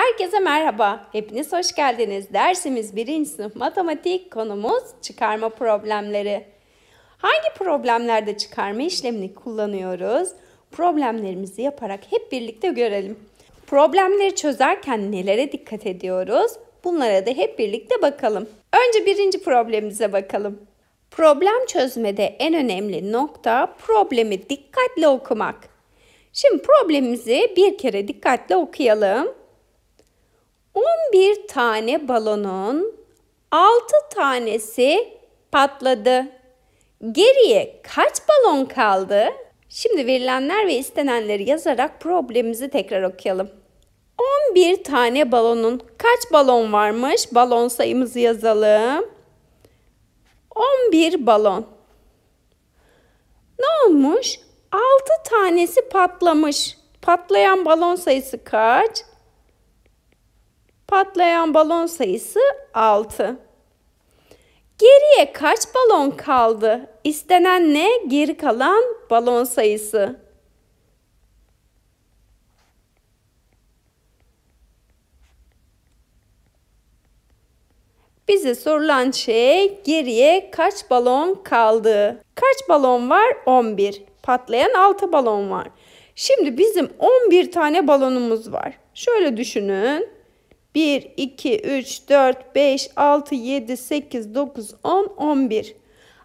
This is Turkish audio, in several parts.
Herkese merhaba, hepiniz hoş geldiniz. Dersimiz 1. sınıf matematik, konumuz çıkarma problemleri. Hangi problemlerde çıkarma işlemini kullanıyoruz? Problemlerimizi yaparak hep birlikte görelim. Problemleri çözerken nelere dikkat ediyoruz? Bunlara da hep birlikte bakalım. Önce birinci problemimize bakalım. Problem çözmede en önemli nokta problemi dikkatle okumak. Şimdi problemimizi bir kere dikkatle okuyalım. 11 tane balonun 6 tanesi patladı. Geriye kaç balon kaldı? Şimdi verilenler ve istenenleri yazarak problemimizi tekrar okuyalım. 11 tane balonun kaç balon varmış? Balon sayımızı yazalım. 11 balon. Ne olmuş? 6 tanesi patlamış. Patlayan balon sayısı kaç? Patlayan balon sayısı 6. Geriye kaç balon kaldı? İstenen ne? Geri kalan balon sayısı. Bize sorulan şey geriye kaç balon kaldı? Kaç balon var? 11. Patlayan 6 balon var. Şimdi bizim 11 tane balonumuz var. Şöyle düşünün. 1, 2, 3, 4, 5, 6, 7, 8, 9, 10, 11.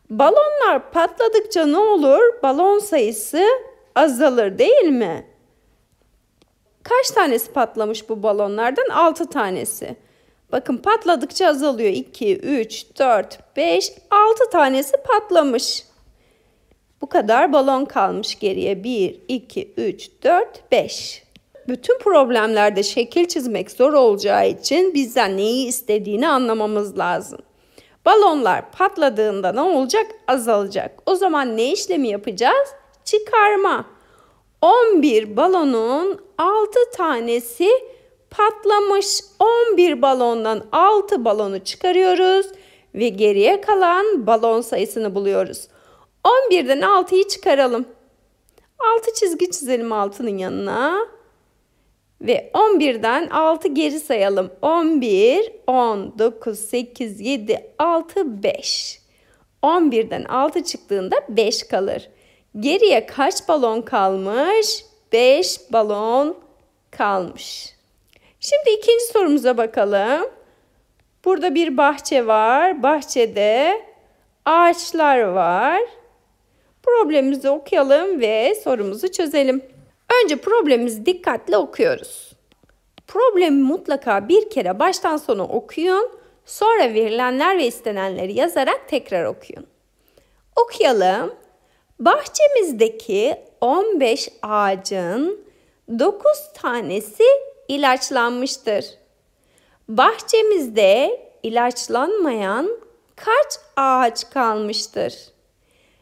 Balonlar patladıkça ne olur? Balon sayısı azalır değil mi? Kaç tanesi patlamış bu balonlardan? 6 tanesi. Bakın patladıkça azalıyor. 2, 3, 4, 5, 6 tanesi patlamış. Bu kadar balon kalmış geriye. 1, 2, 3, 4, 5 bütün problemlerde şekil çizmek zor olacağı için bizden neyi istediğini anlamamız lazım. Balonlar patladığında ne olacak? Azalacak. O zaman ne işlemi yapacağız? Çıkarma. 11 balonun 6 tanesi patlamış 11 balondan 6 balonu çıkarıyoruz ve geriye kalan balon sayısını buluyoruz. 11'den 6'yı çıkaralım. 6 çizgi çizelim altının yanına. Ve 11'den 6 geri sayalım. 11, 10, 9, 8, 7, 6, 5. 11'den 6 çıktığında 5 kalır. Geriye kaç balon kalmış? 5 balon kalmış. Şimdi ikinci sorumuza bakalım. Burada bir bahçe var. Bahçede ağaçlar var. Problemimizi okuyalım ve sorumuzu çözelim. Önce problemimizi dikkatle okuyoruz. Problemi mutlaka bir kere baştan sona okuyun. Sonra verilenler ve istenenleri yazarak tekrar okuyun. Okuyalım. Bahçemizdeki 15 ağacın 9 tanesi ilaçlanmıştır. Bahçemizde ilaçlanmayan kaç ağaç kalmıştır?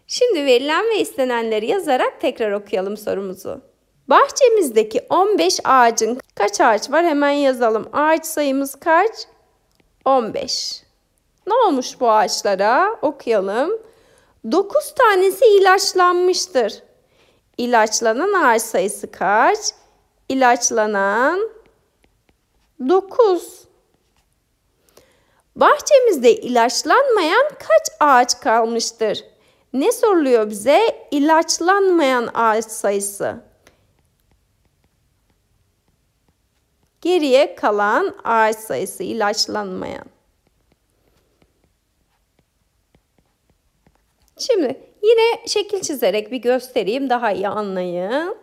Şimdi verilen ve istenenleri yazarak tekrar okuyalım sorumuzu. Bahçemizdeki 15 ağacın kaç ağaç var hemen yazalım. Ağaç sayımız kaç? 15. Ne olmuş bu ağaçlara? Okuyalım. 9 tanesi ilaçlanmıştır. İlaçlanan ağaç sayısı kaç? İlaçlanan 9. Bahçemizde ilaçlanmayan kaç ağaç kalmıştır? Ne soruluyor bize? İlaçlanmayan ağaç sayısı. Geriye kalan ağaç sayısı ilaçlanmayan. Şimdi yine şekil çizerek bir göstereyim daha iyi anlayın.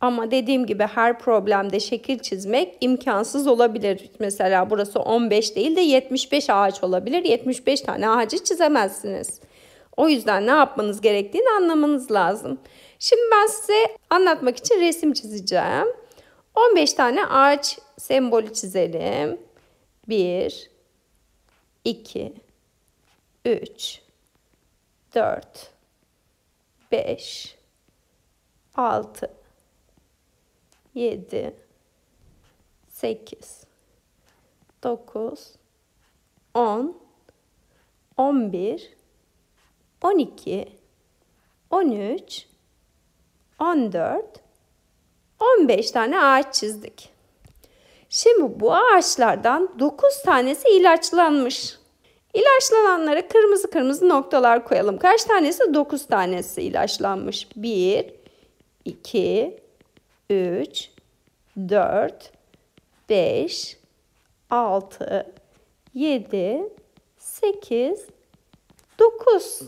Ama dediğim gibi her problemde şekil çizmek imkansız olabilir. Mesela burası 15 değil de 75 ağaç olabilir. 75 tane ağacı çizemezsiniz. O yüzden ne yapmanız gerektiğini anlamanız lazım. Şimdi ben size anlatmak için resim çizeceğim. 15 tane ağaç sembolü çizelim. 1, 2, 3, 4, 5, 6, 7, 8, 9, 10, 11, 12, 13, 14, 15 tane ağaç çizdik. Şimdi bu ağaçlardan 9 tanesi ilaçlanmış. İlaçlananlara kırmızı kırmızı noktalar koyalım. Kaç tanesi? 9 tanesi ilaçlanmış. 1, 2, 3, 4, 5, 6, 7, 8, 9.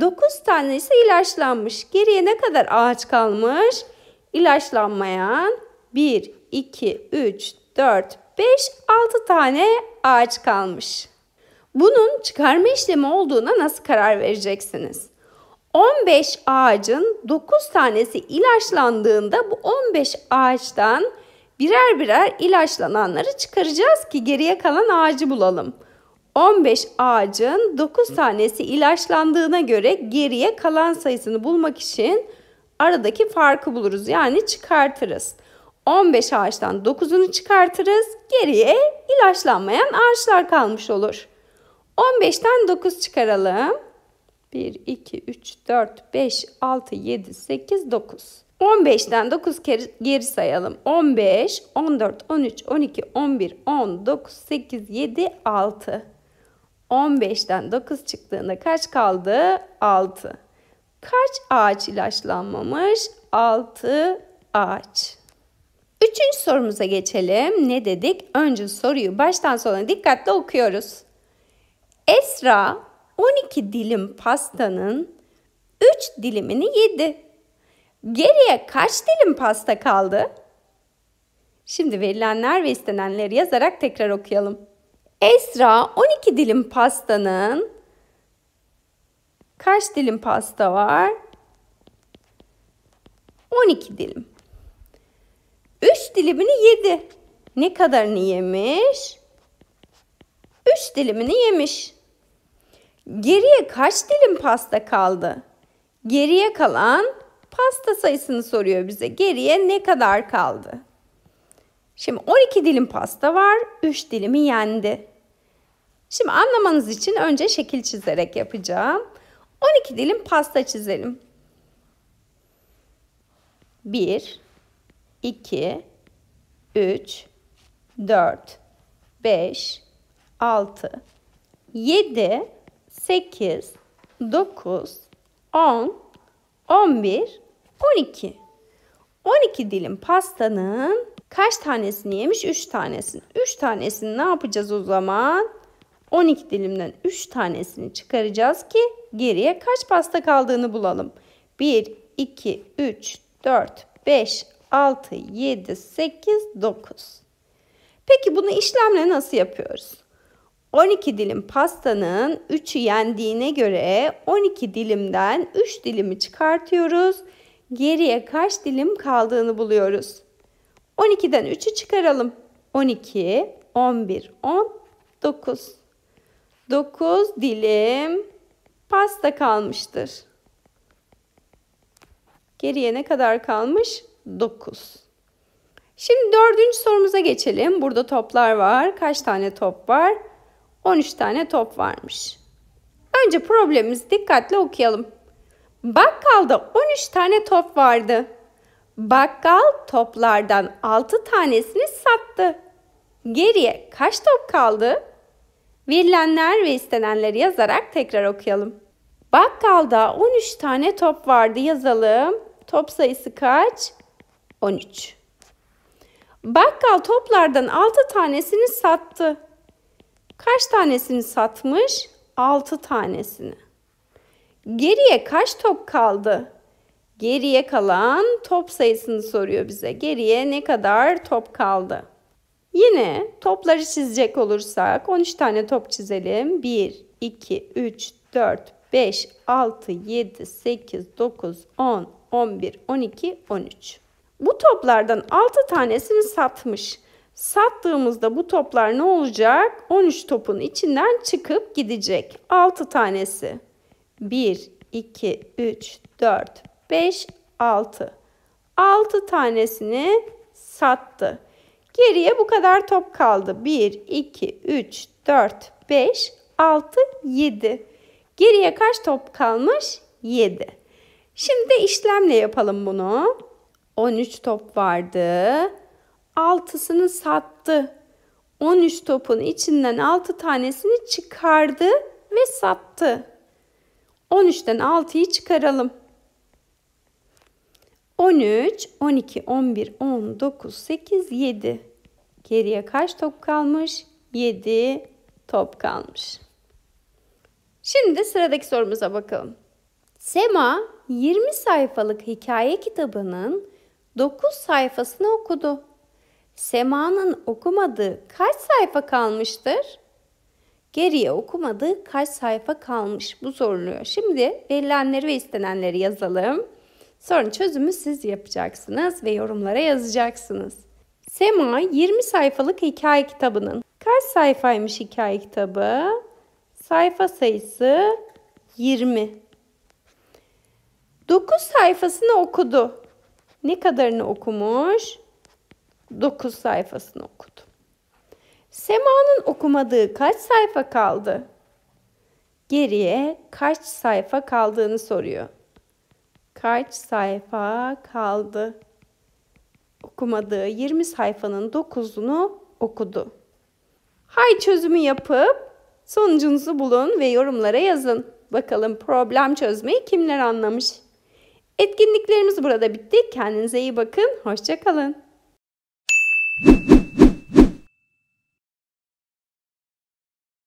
9 tanesi ilaçlanmış. Geriye ne kadar ağaç kalmış? İlaçlanmayan 1, 2, 3, 4, 5, 6 tane ağaç kalmış. Bunun çıkarma işlemi olduğuna nasıl karar vereceksiniz? 15 ağacın 9 tanesi ilaçlandığında bu 15 ağaçtan birer birer ilaçlananları çıkaracağız ki geriye kalan ağacı bulalım. 15 ağacın 9 tanesi ilaçlandığına göre geriye kalan sayısını bulmak için aradaki farkı buluruz. Yani çıkartırız. 15 ağaçtan 9'unu çıkartırız. Geriye ilaçlanmayan ağaçlar kalmış olur. 15'ten 9 çıkaralım. 1, 2, 3, 4, 5, 6, 7, 8, 9. 15'ten 9 kere geri sayalım. 15, 14, 13, 12, 11, 10, 9, 8, 7, 6. 15'ten 9 çıktığında kaç kaldı? 6. Kaç ağaç ilaçlanmamış? 6 ağaç. Üçüncü sorumuza geçelim. Ne dedik? Önce soruyu baştan sona dikkatle okuyoruz. Esra 12 dilim pastanın 3 dilimini yedi. Geriye kaç dilim pasta kaldı? Şimdi verilenler ve istenenleri yazarak tekrar okuyalım. Esra 12 dilim pastanın kaç dilim pasta var? 12 dilim dilimini yedi. Ne kadarını yemiş? Üç dilimini yemiş. Geriye kaç dilim pasta kaldı? Geriye kalan pasta sayısını soruyor bize. Geriye ne kadar kaldı? Şimdi 12 dilim pasta var, 3 dilimi yendi. Şimdi anlamanız için önce şekil çizerek yapacağım. 12 dilim pasta çizelim. 1 2 3, 4, 5, 6, 7, 8, 9, 10, 11, 12. 12 dilim pastanın kaç tanesini yemiş? 3 tanesini. 3 tanesini ne yapacağız o zaman? 12 dilimden 3 tanesini çıkaracağız ki geriye kaç pasta kaldığını bulalım. 1, 2, 3, 4, 5, 6, 7, 8, 9. Peki bunu işlemle nasıl yapıyoruz? 12 dilim pastanın 3'ü yendiğine göre 12 dilimden 3 dilimi çıkartıyoruz. Geriye kaç dilim kaldığını buluyoruz. 12'den 3'ü çıkaralım. 12, 11, 10, 9. 9 dilim pasta kalmıştır. Geriye ne kadar kalmış? 9. Şimdi dördüncü sorumuza geçelim. Burada toplar var. Kaç tane top var? 13 tane top varmış. Önce problemimizi dikkatle okuyalım. Bakkalda 13 tane top vardı. Bakkal toplardan 6 tanesini sattı. Geriye kaç top kaldı? Verilenler ve istenenleri yazarak tekrar okuyalım. Bakkalda 13 tane top vardı yazalım. Top sayısı kaç? 13. Bakkal toplardan 6 tanesini sattı. Kaç tanesini satmış? 6 tanesini. Geriye kaç top kaldı? Geriye kalan top sayısını soruyor bize. Geriye ne kadar top kaldı? Yine topları çizecek olursak 13 tane top çizelim. 1, 2, 3, 4, 5, 6, 7, 8, 9, 10, 11, 12, 13. Bu toplardan 6 tanesini satmış. Sattığımızda bu toplar ne olacak? 13 topun içinden çıkıp gidecek. 6 tanesi. 1, 2, 3, 4, 5, 6. 6 tanesini sattı. Geriye bu kadar top kaldı. 1, 2, 3, 4, 5, 6, 7. Geriye kaç top kalmış? 7. Şimdi işlemle yapalım bunu. 13 top vardı. 6'sını sattı. 13 topun içinden 6 tanesini çıkardı ve sattı. 13'ten 6'yı çıkaralım. 13, 12, 11, 19, 8, 7. Geriye kaç top kalmış? 7 top kalmış. Şimdi sıradaki sorumuza bakalım. Sema 20 sayfalık hikaye kitabının 9 sayfasını okudu. Sema'nın okumadığı kaç sayfa kalmıştır? Geriye okumadığı kaç sayfa kalmış bu soruluyor. Şimdi verilenleri ve istenenleri yazalım. Sonra çözümü siz yapacaksınız ve yorumlara yazacaksınız. Sema 20 sayfalık hikaye kitabının kaç sayfaymış hikaye kitabı? Sayfa sayısı 20. 9 sayfasını okudu. Ne kadarını okumuş? 9 sayfasını okudu. Sema'nın okumadığı kaç sayfa kaldı? Geriye kaç sayfa kaldığını soruyor. Kaç sayfa kaldı? Okumadığı 20 sayfanın 9'unu okudu. Hay çözümü yapıp sonucunuzu bulun ve yorumlara yazın. Bakalım problem çözmeyi kimler anlamış? Etkinliklerimiz burada bitti. Kendinize iyi bakın. Hoşçakalın.